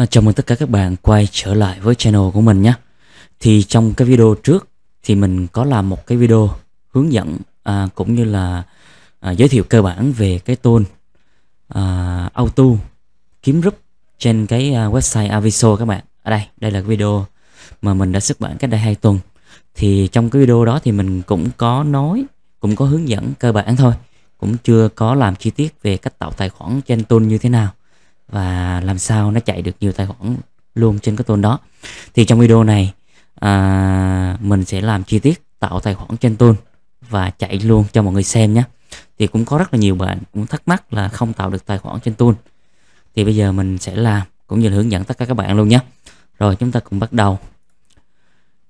À, chào mừng tất cả các bạn quay trở lại với channel của mình nhé Thì trong cái video trước thì mình có làm một cái video hướng dẫn à, cũng như là à, giới thiệu cơ bản về cái tool à, auto kiếm group trên cái à, website Aviso các bạn ở đây đây là cái video mà mình đã xuất bản cách đây hai tuần thì trong cái video đó thì mình cũng có nói cũng có hướng dẫn cơ bản thôi cũng chưa có làm chi tiết về cách tạo tài khoản trên tool như thế nào và làm sao nó chạy được nhiều tài khoản luôn trên cái tool đó thì trong video này à, mình sẽ làm chi tiết tạo tài khoản trên tool và chạy luôn cho mọi người xem nhé thì cũng có rất là nhiều bạn cũng thắc mắc là không tạo được tài khoản trên tool thì bây giờ mình sẽ làm cũng như là hướng dẫn tất cả các bạn luôn nhé rồi chúng ta cùng bắt đầu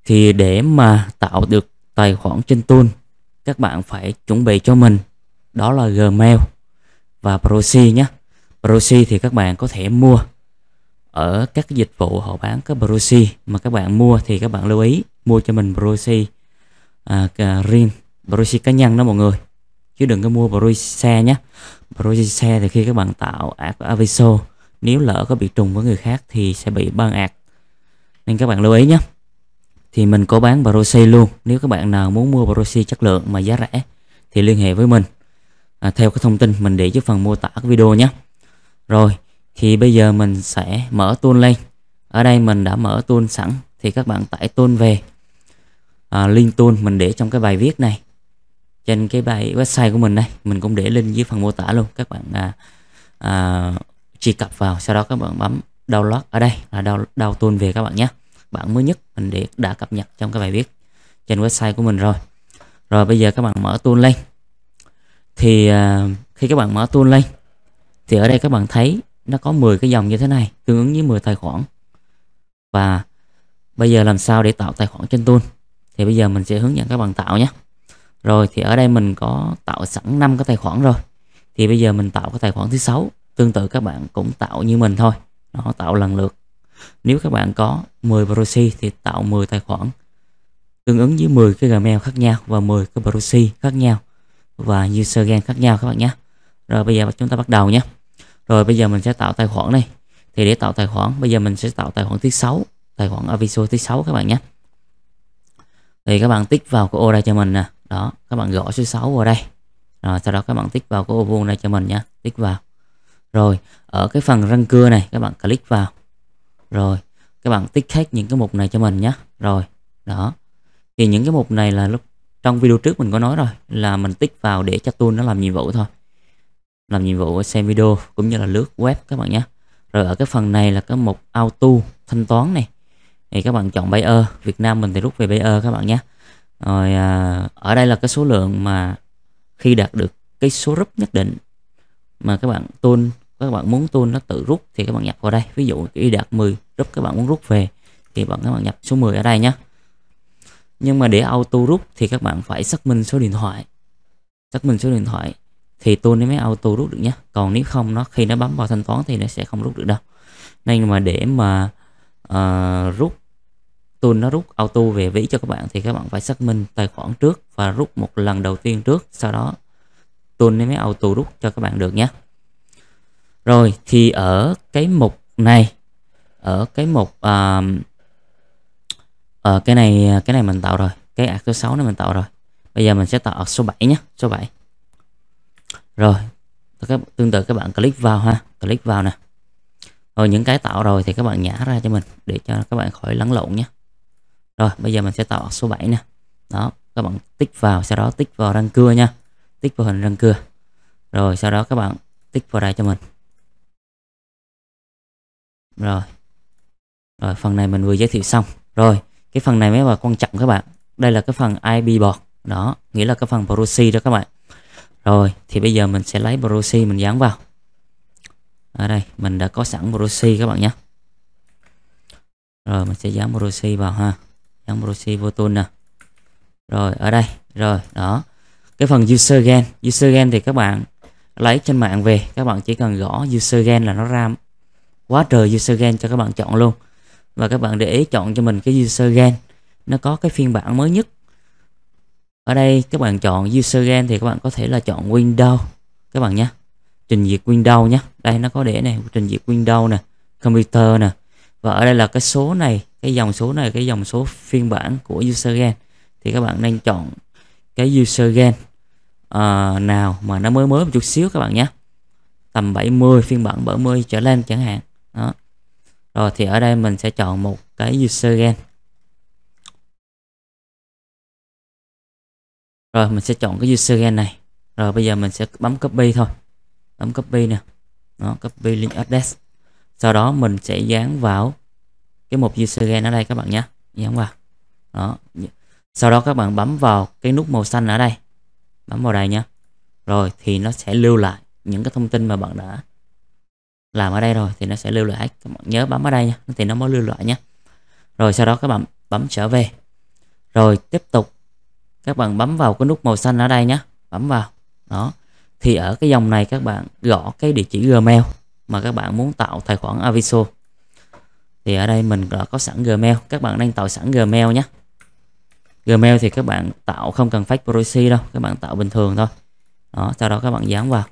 thì để mà tạo được tài khoản trên tool các bạn phải chuẩn bị cho mình đó là gmail và proxy nhé Proxy thì các bạn có thể mua ở các dịch vụ họ bán cái proxy mà các bạn mua thì các bạn lưu ý mua cho mình proxy à, riêng proxy cá nhân đó mọi người chứ đừng có mua proxy xe nhé proxy xe thì khi các bạn tạo app aviso nếu lỡ có bị trùng với người khác thì sẽ bị ban ạc nên các bạn lưu ý nhé thì mình có bán proxy luôn nếu các bạn nào muốn mua proxy chất lượng mà giá rẻ thì liên hệ với mình à, theo cái thông tin mình để dưới phần mô tả cái video nhé rồi thì bây giờ mình sẽ mở tool lên Ở đây mình đã mở tool sẵn Thì các bạn tải tool về à, Link tool mình để trong cái bài viết này Trên cái bài website của mình đây Mình cũng để link dưới phần mô tả luôn Các bạn à, à, truy cập vào Sau đó các bạn bấm download ở đây là download, download tool về các bạn nhé Bản mới nhất mình để đã cập nhật trong cái bài viết Trên website của mình rồi Rồi bây giờ các bạn mở tool lên Thì à, khi các bạn mở tool lên thì ở đây các bạn thấy nó có 10 cái dòng như thế này tương ứng với 10 tài khoản và bây giờ làm sao để tạo tài khoản trên tool thì bây giờ mình sẽ hướng dẫn các bạn tạo nhé rồi thì ở đây mình có tạo sẵn 5 cái tài khoản rồi thì bây giờ mình tạo cái tài khoản thứ sáu tương tự các bạn cũng tạo như mình thôi nó tạo lần lượt nếu các bạn có 10 proxy thì tạo 10 tài khoản tương ứng với 10 cái Gmail khác nhau và 10 cái proxy khác nhau và user gen khác nhau các bạn nhé. Rồi bây giờ chúng ta bắt đầu nhé rồi bây giờ mình sẽ tạo tài khoản này thì để tạo tài khoản bây giờ mình sẽ tạo tài khoản thứ sáu tài khoản aviso thứ sáu các bạn nhé thì các bạn tích vào cái ô đây cho mình nè đó các bạn gõ số 6 vào đây rồi sau đó các bạn tích vào cái ô vuông đây cho mình nhé tích vào rồi ở cái phần răng cưa này các bạn click vào rồi các bạn tích hết những cái mục này cho mình nhé rồi đó thì những cái mục này là lúc trong video trước mình có nói rồi là mình tích vào để cho tool nó làm nhiệm vụ thôi làm nhiệm vụ xem video cũng như là lướt web các bạn nhé rồi ở cái phần này là cái mục auto thanh toán này thì các bạn chọn Bayer Việt Nam mình thì rút về Bayer các bạn nhé rồi à, ở đây là cái số lượng mà khi đạt được cái số rút nhất định mà các bạn tuôn các bạn muốn tuôn nó tự rút thì các bạn nhập vào đây ví dụ khi đạt 10 rút các bạn muốn rút về thì bạn các bạn nhập số 10 ở đây nhé nhưng mà để auto rút thì các bạn phải xác minh số điện thoại xác minh số điện thoại thì tool nó mới auto rút được nhé còn nếu không nó khi nó bấm vào thanh toán thì nó sẽ không rút được đâu nên mà để mà uh, rút tool nó rút auto về ví cho các bạn thì các bạn phải xác minh tài khoản trước và rút một lần đầu tiên trước sau đó tool nó mới auto rút cho các bạn được nhé rồi thì ở cái mục này ở cái mục uh, uh, cái này cái này mình tạo rồi cái ạc số 6 này mình tạo rồi bây giờ mình sẽ tạo số 7 nhé số 7 rồi tương tự các bạn click vào ha click vào nè rồi những cái tạo rồi thì các bạn nhả ra cho mình để cho các bạn khỏi lẫn lộn nhé rồi bây giờ mình sẽ tạo số 7 nè đó các bạn tích vào sau đó tích vào răng cưa nha tích vào hình răng cưa rồi sau đó các bạn tích vào đây cho mình rồi rồi phần này mình vừa giới thiệu xong rồi cái phần này mới là quan trọng các bạn đây là cái phần IP bọt đó nghĩa là cái phần proxy đó các bạn rồi thì bây giờ mình sẽ lấy proxy mình dán vào ở đây mình đã có sẵn proxy các bạn nhé rồi mình sẽ dán proxy vào ha dán proxy vô tool nè rồi ở đây rồi đó cái phần user gen user gen thì các bạn lấy trên mạng về các bạn chỉ cần gõ user gen là nó ra quá trời user gen cho các bạn chọn luôn và các bạn để ý chọn cho mình cái user gen nó có cái phiên bản mới nhất ở đây các bạn chọn user game thì các bạn có thể là chọn Windows các bạn nhé trình duyệt Windows nhé đây nó có để này trình duyệt Windows nè computer nè và ở đây là cái số này cái dòng số này cái dòng số phiên bản của user game thì các bạn nên chọn cái user game uh, nào mà nó mới mới một chút xíu các bạn nhé tầm 70 phiên bản 70 trở lên chẳng hạn đó rồi thì ở đây mình sẽ chọn một cái user game rồi mình sẽ chọn cái username này rồi bây giờ mình sẽ bấm copy thôi bấm copy nè nó copy link address sau đó mình sẽ dán vào cái mục username ở đây các bạn nhé dán vào đó sau đó các bạn bấm vào cái nút màu xanh ở đây bấm vào đây nhé rồi thì nó sẽ lưu lại những cái thông tin mà bạn đã làm ở đây rồi thì nó sẽ lưu lại các bạn nhớ bấm ở đây nha thì nó mới lưu lại nhé rồi sau đó các bạn bấm trở về rồi tiếp tục các bạn bấm vào cái nút màu xanh ở đây nhé bấm vào đó thì ở cái dòng này các bạn gõ cái địa chỉ Gmail mà các bạn muốn tạo tài khoản Aviso thì ở đây mình đã có sẵn Gmail các bạn đang tạo sẵn Gmail nhé Gmail thì các bạn tạo không cần fake proxy đâu các bạn tạo bình thường thôi đó sau đó các bạn dán vào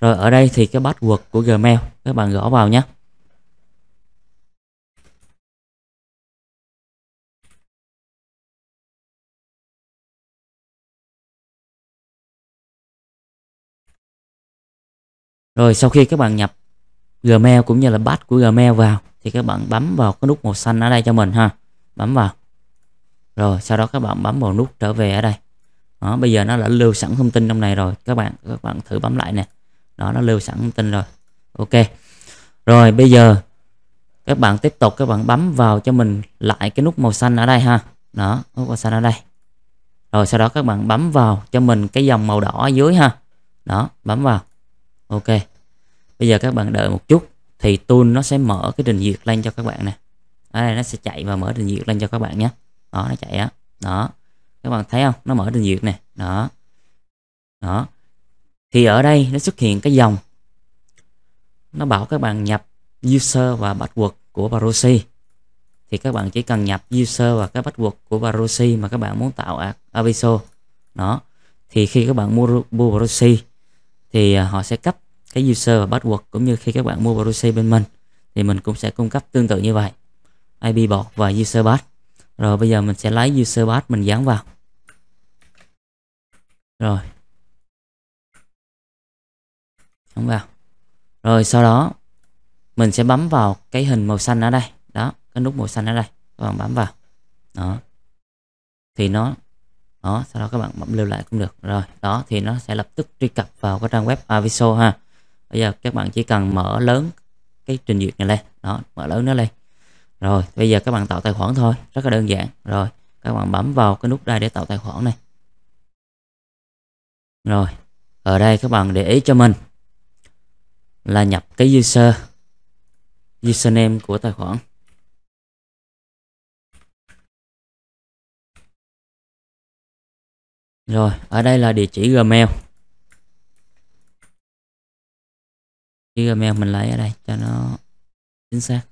rồi ở đây thì cái password của Gmail các bạn gõ vào nhé rồi sau khi các bạn nhập Gmail cũng như là batch của Gmail vào thì các bạn bấm vào cái nút màu xanh ở đây cho mình ha bấm vào rồi sau đó các bạn bấm vào nút trở về ở đây đó, bây giờ nó đã lưu sẵn thông tin trong này rồi các bạn các bạn thử bấm lại nè đó nó lưu sẵn thông tin rồi ok rồi bây giờ các bạn tiếp tục các bạn bấm vào cho mình lại cái nút màu xanh ở đây ha đó nút màu xanh ở đây rồi sau đó các bạn bấm vào cho mình cái dòng màu đỏ ở dưới ha đó bấm vào ok bây giờ các bạn đợi một chút thì tool nó sẽ mở cái trình duyệt lên cho các bạn nè ở đây nó sẽ chạy và mở trình duyệt lên cho các bạn nhé đó nó chạy đó đó các bạn thấy không nó mở trình duyệt này đó đó thì ở đây nó xuất hiện cái dòng nó bảo các bạn nhập user và password của Barosi thì các bạn chỉ cần nhập user và cái password của Barosi mà các bạn muốn tạo aviso đó thì khi các bạn mua mua Barosi thì à, họ sẽ cấp cái user và password cũng như khi các bạn mua proxy bên mình thì mình cũng sẽ cung cấp tương tự như vậy IP bot và user pass rồi bây giờ mình sẽ lấy user pass mình dán vào rồi dán vào rồi sau đó mình sẽ bấm vào cái hình màu xanh ở đây đó cái nút màu xanh ở đây các bạn bấm vào đó thì nó đó sau đó các bạn bấm lưu lại cũng được rồi đó thì nó sẽ lập tức truy cập vào cái trang web aviso ha bây giờ các bạn chỉ cần mở lớn cái trình duyệt này lên đó mở lớn nó lên rồi bây giờ các bạn tạo tài khoản thôi rất là đơn giản rồi các bạn bấm vào cái nút đây để tạo tài khoản này rồi ở đây các bạn để ý cho mình là nhập cái user username của tài khoản rồi ở đây là địa chỉ gmail cái gmail mình lấy ở đây cho nó chính xác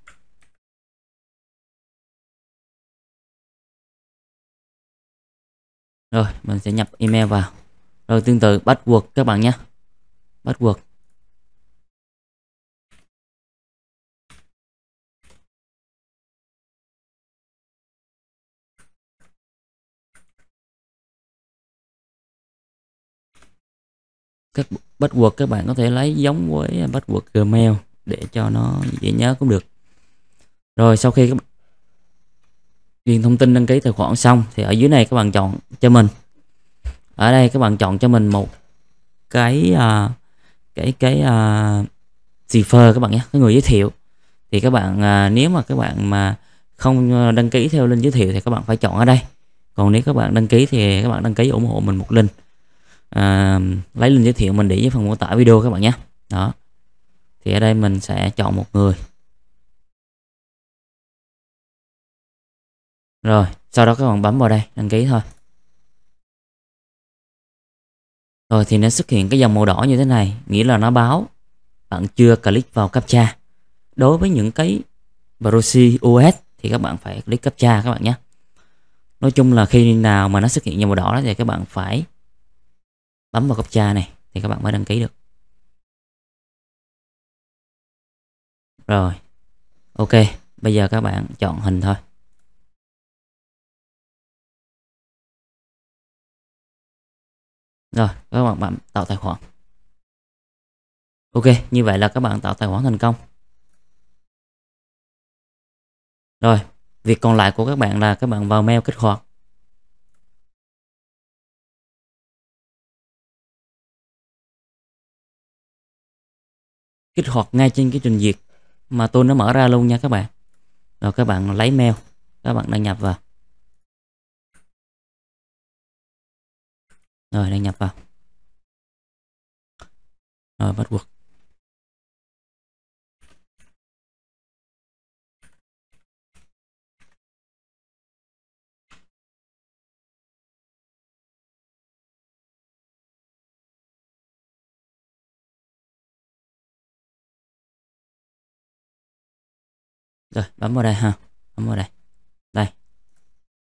rồi mình sẽ nhập email vào rồi tương tự bắt buộc các bạn nhé Bắt buộc. các bắt quật các bạn có thể lấy giống với bắt quật gmail để cho nó dễ nhớ cũng được rồi sau khi các bạn điền thông tin đăng ký tài khoản xong thì ở dưới này các bạn chọn cho mình ở đây các bạn chọn cho mình một cái uh, cái cái uh, à, refer các bạn nhé cái người giới thiệu thì các bạn uh, nếu mà các bạn mà không đăng ký theo link giới thiệu thì các bạn phải chọn ở đây còn nếu các bạn đăng ký thì các bạn đăng ký ủng hộ mình một link à, lấy link giới thiệu mình để dưới phần mô tả video các bạn nhé đó thì ở đây mình sẽ chọn một người rồi sau đó các bạn bấm vào đây đăng ký thôi rồi thì nó xuất hiện cái dòng màu đỏ như thế này nghĩa là nó báo bạn chưa click vào captcha đối với những cái proxy us thì các bạn phải click captcha các bạn nhé nói chung là khi nào mà nó xuất hiện dòng màu đỏ đó thì các bạn phải bấm vào cha này thì các bạn mới đăng ký được rồi ok bây giờ các bạn chọn hình thôi rồi các bạn, bạn tạo tài khoản ok như vậy là các bạn tạo tài khoản thành công rồi việc còn lại của các bạn là các bạn vào mail kích hoạt kích hoạt ngay trên cái trình duyệt mà tôi nó mở ra luôn nha các bạn rồi các bạn lấy mail các bạn đăng nhập vào rồi đăng nhập vào rồi bắt buộc Rồi bấm vào đây ha Bấm vào đây Đây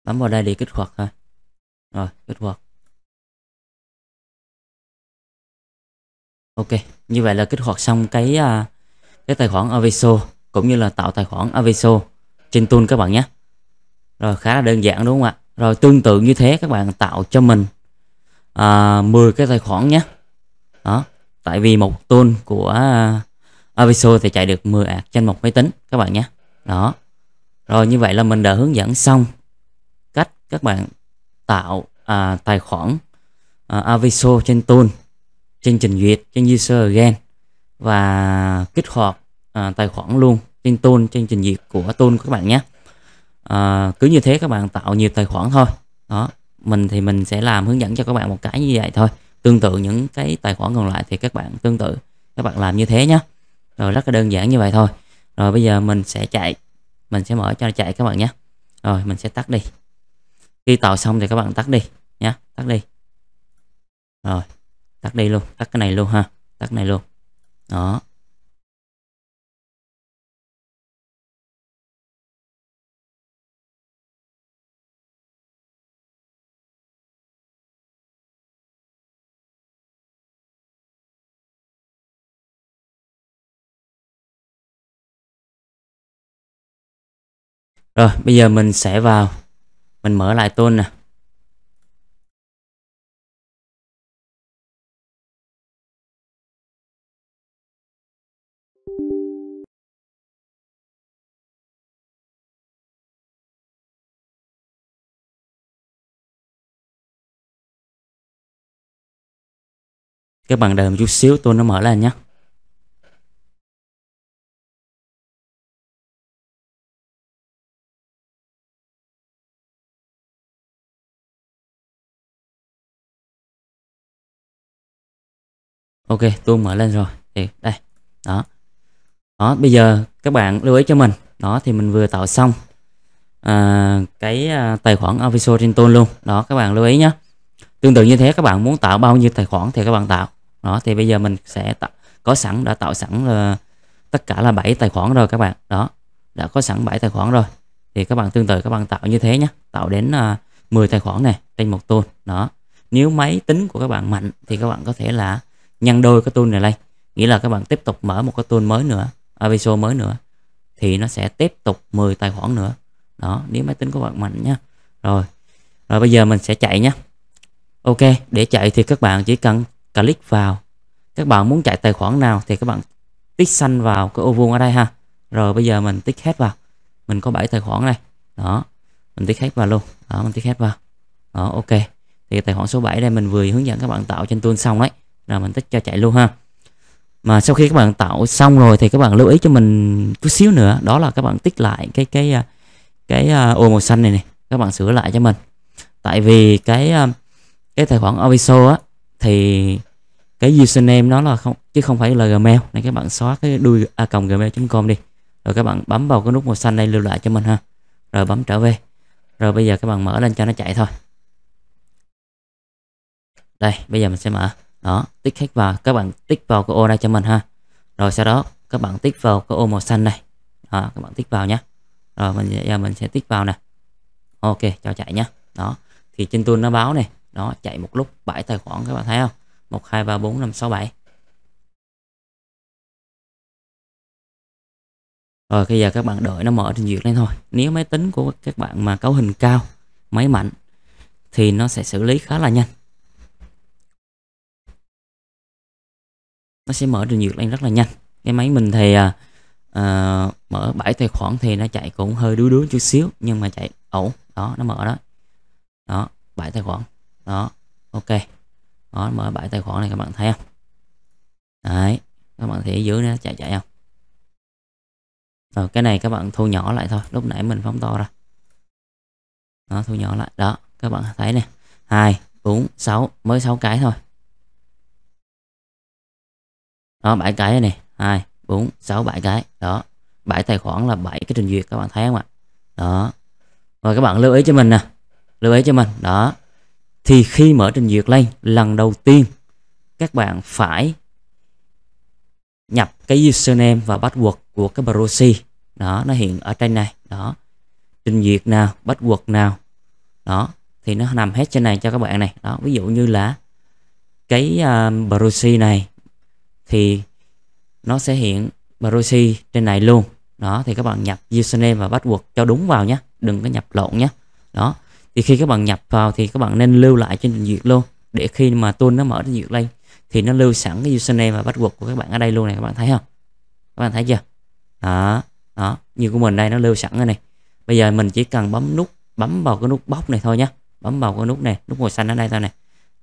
Bấm vào đây để kích hoạt thôi, Rồi kích hoạt Ok Như vậy là kích hoạt xong cái à, Cái tài khoản Aviso Cũng như là tạo tài khoản Aviso Trên tool các bạn nhé Rồi khá là đơn giản đúng không ạ Rồi tương tự như thế các bạn tạo cho mình à, 10 cái tài khoản nhé Đó Tại vì một tool của Aviso thì chạy được 10 ạc trên một máy tính các bạn nhé đó rồi như vậy là mình đã hướng dẫn xong cách các bạn tạo à, tài khoản à, Aviso trên tool trên trình duyệt trên user again và kích hoạt à, tài khoản luôn trên tool trên trình duyệt của tool các bạn nhé à, cứ như thế các bạn tạo nhiều tài khoản thôi đó mình thì mình sẽ làm hướng dẫn cho các bạn một cái như vậy thôi tương tự những cái tài khoản còn lại thì các bạn tương tự các bạn làm như thế nhé rồi rất là đơn giản như vậy thôi rồi bây giờ mình sẽ chạy mình sẽ mở cho chạy các bạn nhé rồi mình sẽ tắt đi khi tạo xong thì các bạn tắt đi nhé tắt đi rồi tắt đi luôn tắt cái này luôn ha tắt này luôn đó Rồi bây giờ mình sẽ vào Mình mở lại tool nè Các bạn đợi một chút xíu tôi nó mở lên nhé ok tôi mở lên rồi thì đây đó đó bây giờ các bạn lưu ý cho mình đó thì mình vừa tạo xong à, cái à, tài khoản official trên tôn luôn đó các bạn lưu ý nhé tương tự như thế các bạn muốn tạo bao nhiêu tài khoản thì các bạn tạo đó thì bây giờ mình sẽ tạo, có sẵn đã tạo sẵn là tất cả là 7 tài khoản rồi các bạn đó đã có sẵn 7 tài khoản rồi thì các bạn tương tự các bạn tạo như thế nhé tạo đến à, 10 tài khoản này trên một tôn đó nếu máy tính của các bạn mạnh thì các bạn có thể là nhân đôi cái tool này lên nghĩa là các bạn tiếp tục mở một cái tool mới nữa aviso mới nữa thì nó sẽ tiếp tục 10 tài khoản nữa đó nếu máy tính của bạn mạnh nhá rồi rồi bây giờ mình sẽ chạy nhé ok để chạy thì các bạn chỉ cần click vào các bạn muốn chạy tài khoản nào thì các bạn tích xanh vào cái ô vuông ở đây ha rồi bây giờ mình tích hết vào mình có 7 tài khoản này đó mình tích hết vào luôn đó mình tích hết vào đó ok thì tài khoản số 7 đây mình vừa hướng dẫn các bạn tạo trên tool xong đấy rồi mình tích cho chạy luôn ha mà sau khi các bạn tạo xong rồi thì các bạn lưu ý cho mình chút xíu nữa đó là các bạn tích lại cái cái à, cái à, ô màu xanh này này các bạn sửa lại cho mình tại vì cái à, cái tài khoản Aviso á thì cái username nó là không chứ không phải là gmail nên các bạn xóa cái đuôi a à, gmail.com đi rồi các bạn bấm vào cái nút màu xanh đây lưu lại cho mình ha rồi bấm trở về rồi bây giờ các bạn mở lên cho nó chạy thôi đây bây giờ mình sẽ mở đó tích khách vào các bạn tích vào cái ô này cho mình ha rồi sau đó các bạn tích vào cái ô màu xanh này đó, các bạn tích vào nhé rồi mình giờ mình sẽ tích vào nè ok cho chạy nhé đó thì trên tool nó báo này đó chạy một lúc bảy tài khoản các bạn thấy không một hai ba bốn năm sáu bảy rồi bây giờ các bạn đợi nó mở trình duyệt lên thôi nếu máy tính của các bạn mà cấu hình cao máy mạnh thì nó sẽ xử lý khá là nhanh nó sẽ mở trình duyệt lên rất là nhanh cái máy mình thì à, à mở bảy tài khoản thì nó chạy cũng hơi đuối đuối chút xíu nhưng mà chạy ổn đó nó mở đó đó bảy tài khoản đó ok đó mở bảy tài khoản này các bạn thấy không đấy các bạn thấy dưới nó chạy chạy không rồi cái này các bạn thu nhỏ lại thôi lúc nãy mình phóng to ra nó thu nhỏ lại đó các bạn thấy nè hai bốn sáu mới sáu cái thôi đó bảy cái này hai bốn sáu bảy cái đó bảy tài khoản là bảy cái trình duyệt các bạn thấy không ạ đó và các bạn lưu ý cho mình nè lưu ý cho mình đó thì khi mở trình duyệt lên lần đầu tiên các bạn phải nhập cái username và password của cái proxy đó nó hiện ở trên này đó trình duyệt nào password nào đó thì nó nằm hết trên này cho các bạn này đó ví dụ như là cái um, proxy này thì nó sẽ hiện proxy trên này luôn đó thì các bạn nhập username và password cho đúng vào nhé đừng có nhập lộn nhé đó thì khi các bạn nhập vào thì các bạn nên lưu lại trên trình duyệt luôn để khi mà tool nó mở trình duyệt lên thì nó lưu sẵn cái username và password của các bạn ở đây luôn này các bạn thấy không các bạn thấy chưa đó đó như của mình đây nó lưu sẵn rồi này bây giờ mình chỉ cần bấm nút bấm vào cái nút bóc này thôi nhé bấm vào cái nút này nút màu xanh ở đây thôi này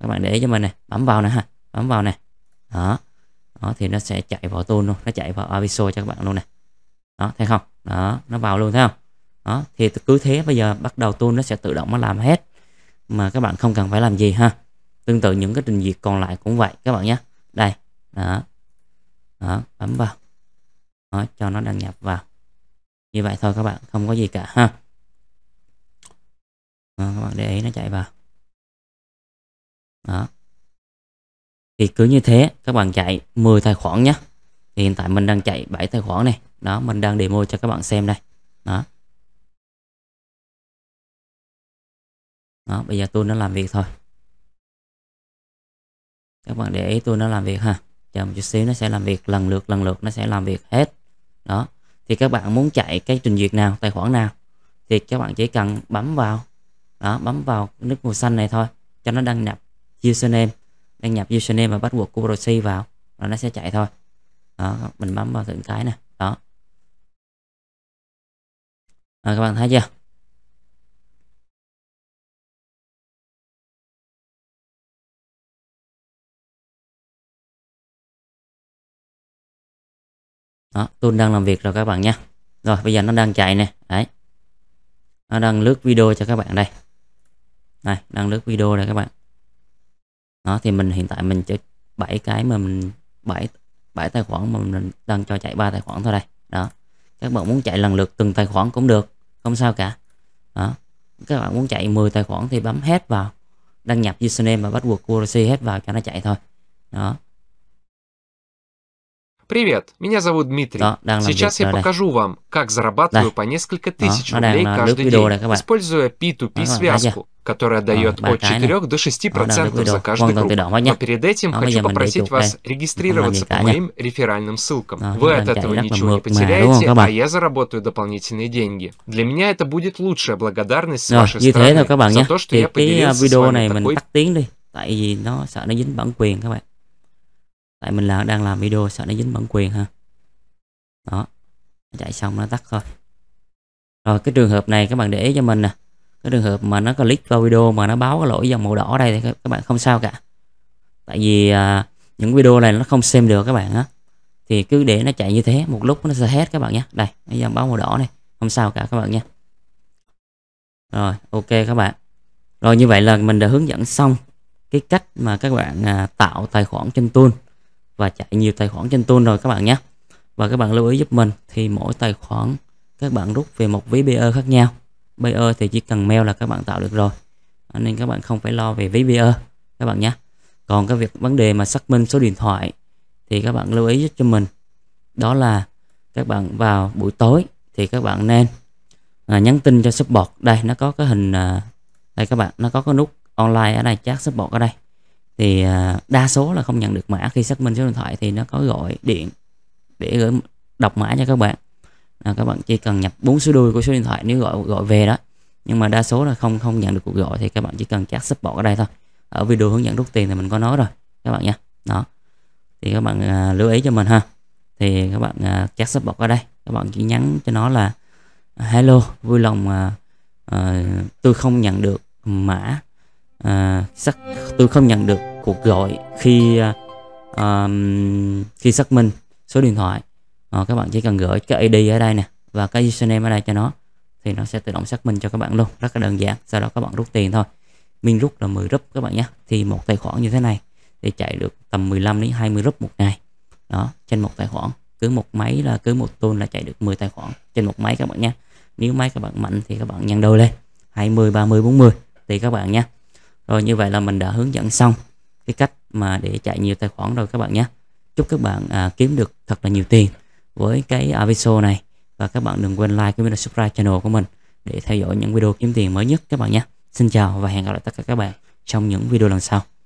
các bạn để cho mình này bấm vào nè ha bấm vào này đó đó thì nó sẽ chạy vào tôn luôn nó chạy vào aviso cho các bạn luôn này đó thấy không đó nó vào luôn thấy không đó thì cứ thế bây giờ bắt đầu tool nó sẽ tự động nó làm hết mà các bạn không cần phải làm gì ha tương tự những cái trình duyệt còn lại cũng vậy các bạn nhé đây đó đó bấm vào đó, cho nó đăng nhập vào như vậy thôi các bạn không có gì cả ha đó, các bạn để ý nó chạy vào đó thì cứ như thế các bạn chạy 10 tài khoản nhé hiện tại mình đang chạy 7 tài khoản này đó mình đang demo cho các bạn xem đây đó đó bây giờ tôi nó làm việc thôi các bạn để ý tôi nó làm việc ha chờ một chút xíu nó sẽ làm việc lần lượt lần lượt nó sẽ làm việc hết đó thì các bạn muốn chạy cái trình duyệt nào tài khoản nào thì các bạn chỉ cần bấm vào đó bấm vào nước màu xanh này thôi cho nó đăng nhập username đang nhập username và buộc của proxy vào là nó sẽ chạy thôi đó mình bấm vào từng cái nè đó à, các bạn thấy chưa đó tôi đang làm việc rồi các bạn nha rồi bây giờ nó đang chạy nè đấy nó đang lướt video cho các bạn đây này đang lướt video này các bạn đó thì mình hiện tại mình chỉ bảy cái mà mình bảy bảy tài khoản mà mình đang cho chạy ba tài khoản thôi đây đó các bạn muốn chạy lần lượt từng tài khoản cũng được không sao cả đó các bạn muốn chạy 10 tài khoản thì bấm hết vào đăng nhập username và bắt buộc currency hết vào cho nó chạy thôi đó Привет, меня зовут Дмитрий. Сейчас я покажу вам, как зарабатываю по несколько тысяч рублей каждый день, используя P2P-связку которая дает от 4 до 6% за каждый круг. Но перед этим а хочу попросить вас регистрироваться по моим реферальным ссылкам. Вы от этого ничего не потеряете, а я заработаю дополнительные деньги. Для меня это будет лучшая благодарность с вашей стороны за то, что я поделился с вами такой... Tại vì nó sợ nó dính bản quyền các bạn tại mình là đang làm video sợ nó dính bản quyền ha đó chạy xong nó tắt thôi rồi cái trường hợp này các bạn để ý cho mình nè cái trường hợp mà nó có click vào video mà nó báo cái lỗi dòng màu đỏ đây thì các bạn không sao cả tại vì à, những video này nó không xem được các bạn á thì cứ để nó chạy như thế một lúc nó sẽ hết các bạn nhé đây nó dòng báo màu đỏ này không sao cả các bạn nhé rồi ok các bạn rồi như vậy là mình đã hướng dẫn xong cái cách mà các bạn à, tạo tài khoản trên tool và chạy nhiều tài khoản trên tool rồi các bạn nhé và các bạn lưu ý giúp mình thì mỗi tài khoản các bạn rút về một ví BE khác nhau BE thì chỉ cần mail là các bạn tạo được rồi nên các bạn không phải lo về ví BE các bạn nhé còn cái việc vấn đề mà xác minh số điện thoại thì các bạn lưu ý giúp cho mình đó là các bạn vào buổi tối thì các bạn nên à, nhắn tin cho support đây nó có cái hình à, đây các bạn nó có cái nút online ở đây chat support ở đây thì à, đa số là không nhận được mã khi xác minh số điện thoại thì nó có gọi điện để gửi đọc mã cho các bạn là các bạn chỉ cần nhập bốn số đuôi của số điện thoại nếu gọi gọi về đó nhưng mà đa số là không không nhận được cuộc gọi thì các bạn chỉ cần chat support ở đây thôi ở video hướng dẫn rút tiền thì mình có nói rồi các bạn nha đó thì các bạn à, lưu ý cho mình ha thì các bạn à, chat support ở đây các bạn chỉ nhắn cho nó là hello vui lòng à, à, tôi không nhận được mã xác à, tôi không nhận được cuộc gọi khi à, khi xác minh số điện thoại à, các bạn chỉ cần gửi cái ID ở đây nè và cái username ở đây cho nó thì nó sẽ tự động xác minh cho các bạn luôn rất là đơn giản sau đó các bạn rút tiền thôi mình rút là 10 rúp các bạn nhé thì một tài khoản như thế này thì chạy được tầm 15 đến 20 rúp một ngày đó trên một tài khoản cứ một máy là cứ một tuần là chạy được 10 tài khoản trên một máy các bạn nhé nếu máy các bạn mạnh thì các bạn nhân đôi lên 20 30 40 thì các bạn nhé rồi ờ, như vậy là mình đã hướng dẫn xong cái cách mà để chạy nhiều tài khoản rồi các bạn nhé. Chúc các bạn à, kiếm được thật là nhiều tiền với cái Aviso này và các bạn đừng quên like cũng như là subscribe channel của mình để theo dõi những video kiếm tiền mới nhất các bạn nhé. Xin chào và hẹn gặp lại tất cả các bạn trong những video lần sau.